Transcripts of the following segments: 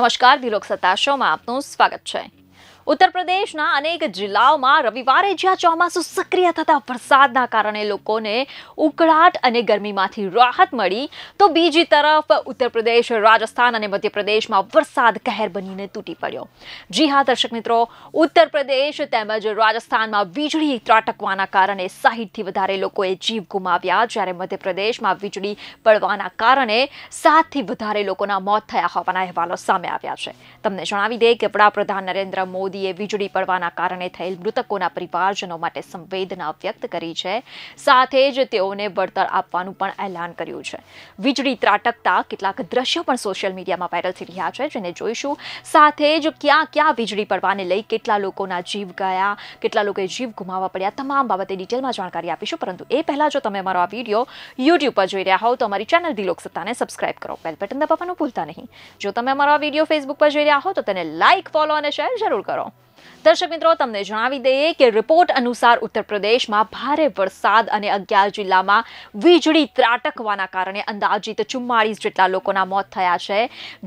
નમસ્કાર દિલોક સતાશોમાં આપનું સ્વાગત છે ઉત્તર પ્રદેશના અનેક જિલ્લાઓમાં રવિવારે જ્યાં ચોમાસું સક્રિય થતા વરસાદના કારણે લોકોને ઉકળાટ અને ગરમીમાંથી રાહત મળી તો બીજી તરફ ઉત્તર પ્રદેશ રાજસ્થાન અને મધ્યપ્રદેશમાં વરસાદ કહેર બનીને તૂટી પડ્યો જી હા દર્શક મિત્રો ઉત્તર પ્રદેશ તેમજ રાજસ્થાનમાં વીજળી ત્રાટકવાના કારણે સાહીઠથી વધારે લોકોએ જીવ ગુમાવ્યા જ્યારે મધ્યપ્રદેશમાં વીજળી પડવાના કારણે સાતથી વધારે લોકોના મોત થયા હોવાના અહેવાલો સામે આવ્યા છે તમને જણાવી દે કે વડાપ્રધાન નરેન્દ્ર મોદી મોદીએ વીજળી પડવાના કારણે થયેલ મૃતકોના પરિવારજનો માટે સંવેદના વ્યક્ત કરી છે સાથે જ તેઓને વળતર આપવાનું પણ એલાન કર્યું છે વીજળી ત્રાટકતા કેટલાક દ્રશ્યો પણ સોશિયલ મીડિયામાં વાયરલ થઈ રહ્યા છે જેને જોઈશું સાથે જ ક્યાં ક્યાં વીજળી પડવાને લઈ કેટલા લોકોના જીવ ગયા કેટલા લોકોએ જીવ ગુમાવવા પડ્યા તમામ બાબતે ડિટેલમાં જાણકારી આપીશું પરંતુ એ પહેલાં જો તમે મારો આ વિડીયો યુટ્યુબ પર જોઈ રહ્યા હોવ તો અમારી ચેનલ ધી લોકસત્તાને સબસ્ક્રાઇબ કરો બેલ બટન દબાવવાનું ભૂલતા નહીં જો તમે અમારો આ વિડીયો ફેસબુક પર જોઈ રહ્યા હો તો તેને લાઇક ફોલો અને શેર જરૂર કરો દર્શક મિત્રો તમને જણાવી દઈએ કે રિપોર્ટ અનુસાર ઉત્તર ભારે વરસાદ અને અગિયાર જિલ્લામાં વીજળી ત્રાટકવાના કારણે અંદાજિત ચુમ્માળીસ જેટલા લોકોના મોત થયા છે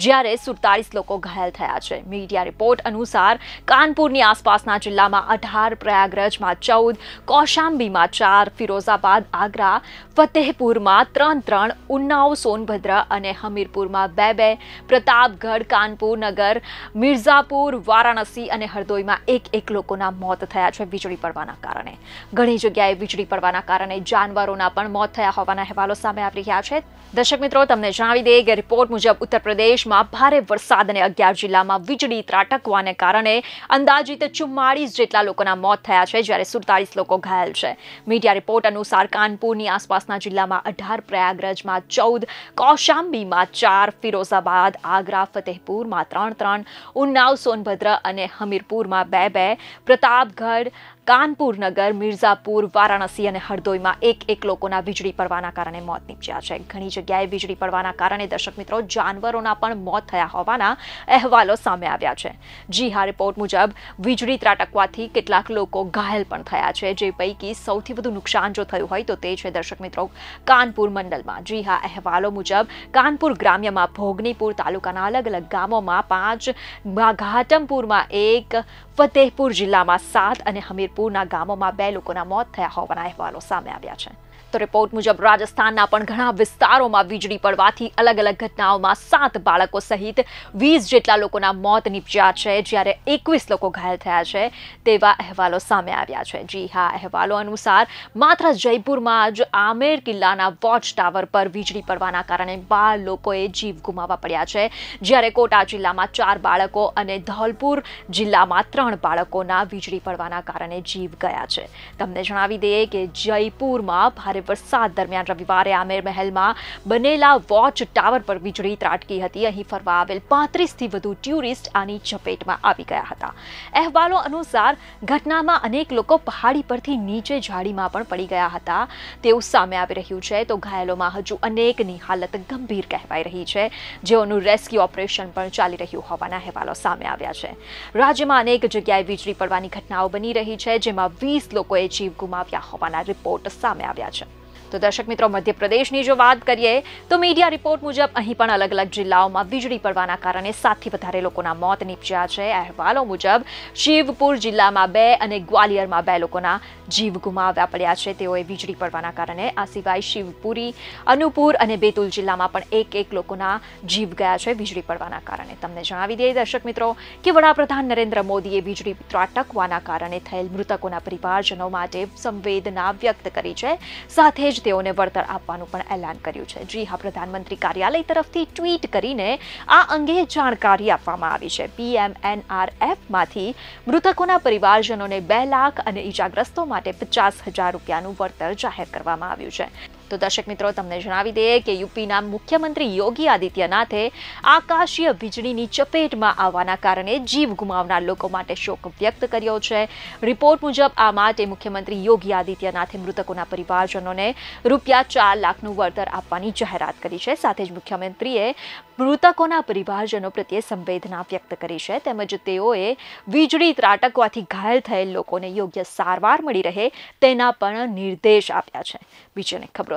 જ્યારે સુડતાલીસ લોકો ઘાયલ થયા છે મીડિયા રિપોર્ટ અનુસાર કાનપુરની આસપાસના જિલ્લામાં અઢાર પ્રયાગરાજમાં ચૌદ કૌશાંબીમાં ચાર ફિરોઝાબાદ આગ્રા ફતેહપુરમાં ત્રણ ત્રણ ઉન્નાવ સોનભદ્ર અને હમીરપુરમાં બે બે પ્રતાપગઢ કાનપુર નગર મિર્ઝાપુર વારાણસી અને હરદોઈ વીજળીમાં એક એક લોકોના મોત થયા છે વીજળી પડવાના કારણે ઘણી જગ્યાએ વીજળી પડવાના કારણે જાનવરોના પણ મોત થયા હોવાના અહેવાલો સામે આવી રહ્યા છે દર્શક મિત્રો તમને જણાવી દઈએ કે રિપોર્ટ મુજબ ઉત્તર ભારે વરસાદ અને અગિયાર જિલ્લામાં વીજળી ત્રાટકવાને કારણે અંદાજિત ચુમ્માળીસ જેટલા લોકોના મોત થયા છે જ્યારે સુડતાલીસ લોકો ઘાયલ છે મીડિયા રિપોર્ટ અનુસાર કાનપુરની આસપાસના જિલ્લામાં અઢાર પ્રયાગરાજમાં ચૌદ કૌશાંબીમાં ચાર ફિરોઝાબાદ આગ્રા ફતેહપુરમાં ત્રણ ત્રણ ઉન્નાવ સોનભદ્ર અને હમીરપુરમાં સુરતમાં બે બે પ્રતાપગઢ કાનપુર નગર મિર્ઝાપુર વારાણસી અને હરદોઈમાં એક એક લોકોના વીજળી પડવાના કારણે મોત નીપજ્યા છે ઘણી જગ્યાએ વીજળી પડવાના કારણે દર્શક મિત્રો જાનવરોના પણ મોત થયા હોવાના અહેવાલો સામે આવ્યા છે જી હા રિપોર્ટ મુજબ વીજળી ત્રાટકવાથી કેટલાક લોકો ઘાયલ પણ થયા છે જે પૈકી સૌથી વધુ નુકસાન જો થયું હોય તો તે છે દર્શક મિત્રો કાનપુર મંડળમાં જી હા અહેવાલો મુજબ કાનપુર ગ્રામ્યમાં ભોગનીપુર તાલુકાના અલગ અલગ ગામોમાં પાંચ ઘાટમપુરમાં એક ફતેહપુર જિલ્લામાં સાત અને હમીરપુરના ગામોમાં બે લોકોના મોત થયા હોવાના અહેવાલો સામે આવ્યા છે તો રિપોર્ટ મુજબ રાજસ્થાનના પણ ઘણા વિસ્તારોમાં વીજળી પડવાથી અલગ અલગ ઘટનાઓમાં સાત બાળકો સહિત વીસ જેટલા લોકોના મોત નીપજ્યા છે જ્યારે એકવીસ લોકો ઘાયલ થયા છે તેવા અહેવાલો સામે આવ્યા છે જી હા અહેવાલો અનુસાર માત્ર જયપુરમાં જ આમેર કિલ્લાના વોચ ટાવર પર વીજળી પડવાના કારણે બાર લોકોએ જીવ ગુમાવવા પડ્યા છે જ્યારે કોટા જિલ્લામાં ચાર બાળકો અને ધોલપુર જિલ્લામાં ત્રણ બાળકોના વીજળી પડવાના કારણે જીવ ગયા છે તમને જણાવી દઈએ કે જયપુરમાં ભારે વરસાદ દરમિયાન રવિવારે આમેર મહેલમાં બનેલા વોચ ટાવર પર વીજળી ત્રાટકી હતી અહીં ફરવા આવેલ પાંત્રીસથી વધુ ટ્યુરિસ્ટ આની ચપેટમાં આવી ગયા હતા અહેવાલો અનુસાર ઘટનામાં અનેક લોકો પહાડી પરથી નીચે ઝાડીમાં પણ પડી ગયા હતા તેવું સામે આવી રહ્યું છે તો ઘાયલોમાં હજુ અનેકની હાલત ગંભીર કહેવાઈ રહી છે જેઓનું રેસ્ક્યુ ઓપરેશન પણ ચાલી રહ્યું હોવાના અહેવાલો સામે આવ્યા છે રાજ્યમાં અનેક જગ્યાએ વીજળી પડવાની ઘટનાઓ બની રહી છે જેમાં વીસ લોકોએ જીવ ગુમાવ્યા હોવાના રિપોર્ટ સામે આવ્યા છે તો દર્શક મિત્રો મધ્યપ્રદેશની જો વાત કરીએ તો મીડિયા રિપોર્ટ મુજબ અહીં પણ અલગ અલગ જિલ્લાઓમાં વીજળી પડવાના કારણે સાતથી વધારે લોકોના મોત નીપજ્યા છે અહેવાલો મુજબ શિવપુર જિલ્લામાં બે અને ગ્વાલિયરમાં બે લોકોના જીવ ગુમાવ્યા પડ્યા છે તેઓએ વીજળી પડવાના કારણે આ સિવાય શિવપુરી અનુપુર અને બેતુલ જિલ્લામાં પણ એક એક લોકોના જીવ ગયા છે વીજળી પડવાના કારણે તમને જણાવી દઈએ દર્શક મિત્રો કે વડાપ્રધાન નરેન્દ્ર મોદીએ વીજળી અટકવાના કારણે થયેલ મૃતકોના પરિવારજનો માટે સંવેદના વ્યક્ત કરી છે સાથે જ જ તેઓને વળતર આપવાનું પણ એલાન કર્યું છે જી હા પ્રધાનમંત્રી કાર્યાલય તરફથી ટ્વીટ કરીને આ અંગે જાણકારી આપવામાં આવી છે પીએમએનઆરએફમાંથી મૃતકોના પરિવારજનોને બે લાખ અને ઈજાગ્રસ્તો માટે પચાસ હજાર રૂપિયાનું વળતર જાહેર કરવામાં આવ્યું છે તો દર્શક મિત્રો તમને જણાવી દઈએ કે યુપીના મુખ્યમંત્રી યોગી આદિત્યનાથે આકાશીય વીજળીની ચપેટમાં આવવાના કારણે જીવ ગુમાવનાર લોકો માટે શોક વ્યક્ત કર્યો છે રિપોર્ટ મુજબ આ માટે મુખ્યમંત્રી યોગી આદિત્યનાથે મૃતકોના પરિવારજનોને રૂપિયા ચાર લાખનું વળતર આપવાની જાહેરાત કરી છે સાથે જ મુખ્યમંત્રીએ મૃતકોના પરિવારજનો પ્રત્યે સંવેદના વ્યક્ત કરી છે તેમજ તેઓએ વીજળી ત્રાટકવાથી ઘાયલ થયેલ લોકોને યોગ્ય સારવાર મળી રહે તેના પણ નિર્દેશ આપ્યા છે બીજાને ખબરો